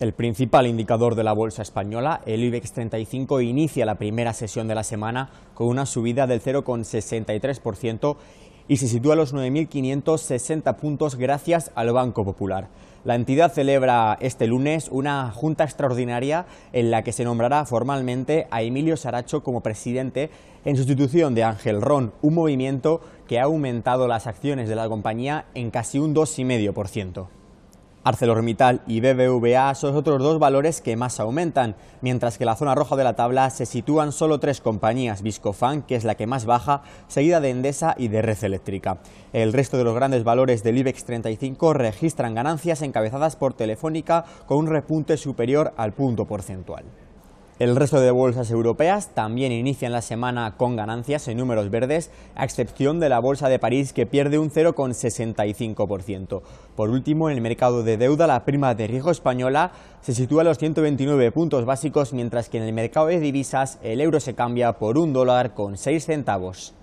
El principal indicador de la bolsa española, el IBEX 35, inicia la primera sesión de la semana con una subida del 0,63% y se sitúa a los 9.560 puntos gracias al Banco Popular. La entidad celebra este lunes una junta extraordinaria en la que se nombrará formalmente a Emilio Saracho como presidente en sustitución de Ángel Ron, un movimiento que ha aumentado las acciones de la compañía en casi un 2,5%. ArcelorMittal y BBVA son otros dos valores que más aumentan, mientras que en la zona roja de la tabla se sitúan solo tres compañías, Viscofan, que es la que más baja, seguida de Endesa y de Red Eléctrica. El resto de los grandes valores del IBEX 35 registran ganancias encabezadas por Telefónica con un repunte superior al punto porcentual. El resto de bolsas europeas también inician la semana con ganancias en números verdes, a excepción de la Bolsa de París que pierde un 0,65%. Por último, en el mercado de deuda, la prima de riesgo española se sitúa a los 129 puntos básicos, mientras que en el mercado de divisas el euro se cambia por un dólar con 6 centavos.